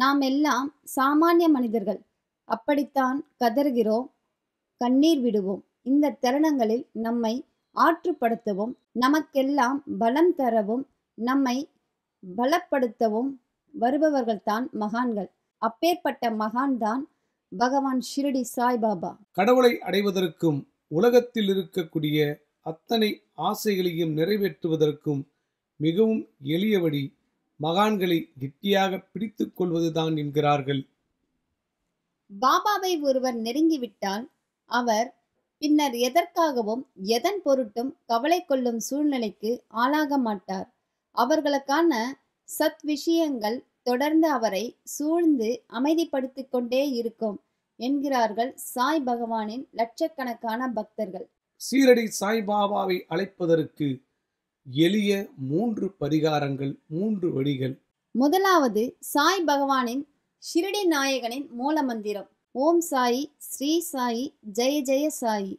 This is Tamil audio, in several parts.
நாம் எல்லாம் சாமானிய மனிதர்கள் அப்படித்தான் கதறுகிறோம் கண்ணீர் விடுவோம் இந்த தருணங்களில் நம்மை ஆற்றுப்படுத்தவும் நமக்கெல்லாம் பலம் தரவும் நம்மை பலப்படுத்தவும் வருபவர்கள்தான் மகான்கள் அப்பேற்பட்ட மகான்தான் பகவான் ஷிரடி சாய்பாபா கடவுளை அடைவதற்கும் உலகத்தில் இருக்கக்கூடிய அத்தனை ஆசைகளையும் நிறைவேற்றுவதற்கும் மிகவும் எளிய வழி மகான்களை கெட்டியாக பிடித்து கொள்வதுதான் என்கிறார்கள் பாபாவை ஒருவர் நெருங்கிவிட்டால் அவர் பின்னர் எதற்காகவும் எதன் பொருட்டும் கவலை கொள்ளும் சூழ்நிலைக்கு ஆளாக மாட்டார் அவர்களுக்கான சத் விஷயங்கள் தொடர்ந்து அவரை சூழ்ந்து அமைதிப்படுத்திக் கொண்டே இருக்கும் என்கிறார்கள் சாய் பகவானின் லட்சக்கணக்கான பக்தர்கள் சீரடி சாய் பாபாவை அழைப்பதற்கு எளிய மூன்று பரிகாரங்கள் மூன்று வழிகள் முதலாவது சாய் பகவானின் ஷிரடி நாயகனின் மூல மந்திரம் ஓம் சாயி ஸ்ரீ சாயி ஜெய ஜெய சாயி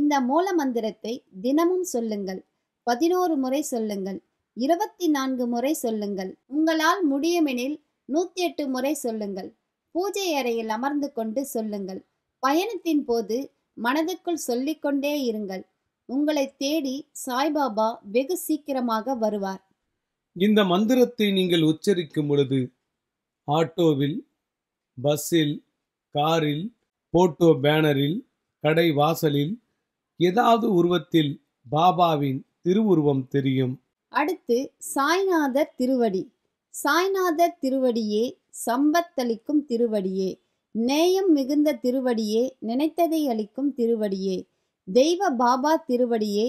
இந்த மூல மந்திரத்தை தினமும் சொல்லுங்கள் பதினோரு முறை சொல்லுங்கள் இருபத்தி நான்கு முறை சொல்லுங்கள் உங்களால் முடியுமெனில் நூற்றி எட்டு முறை சொல்லுங்கள் பூஜை அறையில் அமர்ந்து கொண்டு சொல்லுங்கள் பயணத்தின் போது மனதுக்குள் சொல்லிக்கொண்டே இருங்கள் உங்களை தேடி சாய்பாபா வெகு சீக்கிரமாக வருவார் இந்த மந்திரத்தை நீங்கள் உச்சரிக்கும் பொழுது ஆட்டோவில் பஸ்ஸில் காரில் போட்டோ பேனரில் கடை வாசலில் ஏதாவது உருவத்தில் பாபாவின் திருவுருவம் தெரியும் அடுத்து சாய்நாதர் திருவடி சாய்நாதர் திருவடியே சம்பத்தளிக்கும் திருவடியே நேயம் மிகுந்த திருவடியே நினைத்ததை அளிக்கும் திருவடியே தெய்வ பாபா திருவடியே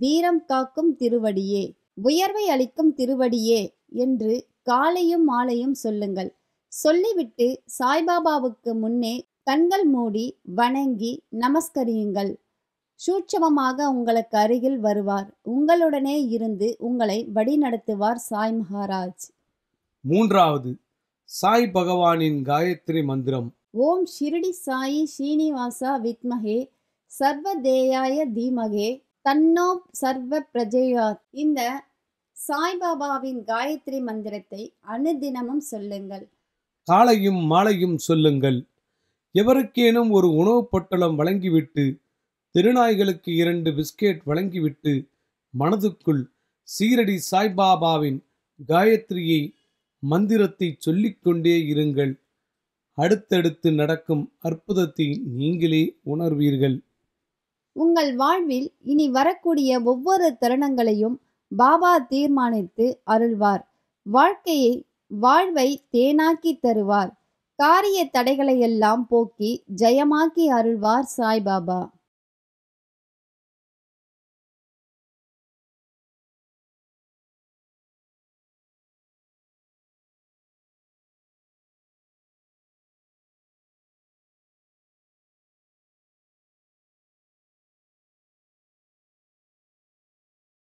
வீரம் காக்கும் திருவடியே உயர்வை அளிக்கும் திருவடியே என்று காலையும் மாலையும் சொல்லுங்கள் சொல்லிவிட்டு சாய்பாபாவுக்கு முன்னே கண்கள் மூடி வணங்கி நமஸ்கரியுங்கள் சூட்சமமாக உங்களுக்கு அருகில் வருவார் உங்களுடனே இருந்து உங்களை வழிநடத்துவார் சாய் மகாராஜ் மூன்றாவது சாய் பகவானின் காயத்ரி மந்திரம் ஓம் ஷிரடி சாயி ஸ்ரீனிவாசா வித்மகே சர்வதேயாய தீமகே தன்னோ சர்வ பிரஜயாத் இந்த சாய்பாபாவின் காயத்ரி மந்திரத்தை அனுதினமும் சொல்லுங்கள் காலையும் மாலையும் சொல்லுங்கள் எவருக்கேனும் ஒரு உணவுப் பொட்டலம் வழங்கிவிட்டு திருநாய்களுக்கு இரண்டு பிஸ்கெட் வழங்கிவிட்டு மனதுக்குள் சீரடி சாய்பாபாவின் காயத்ரியை மந்திரத்தை சொல்லிக்கொண்டே இருங்கள் அடுத்தடுத்து நடக்கும் அற்புதத்தை நீங்களே உணர்வீர்கள் உங்கள் வாழ்வில் இனி வரக்கூடிய ஒவ்வொரு தருணங்களையும் பாபா தீர்மானித்து அருள்வார் வாழ்க்கையை வாழ்வை தேனாக்கி தருவார் காரிய தடைகளை எல்லாம் போக்கி ஜெயமாக்கி அருள்வார் சாய்பாபா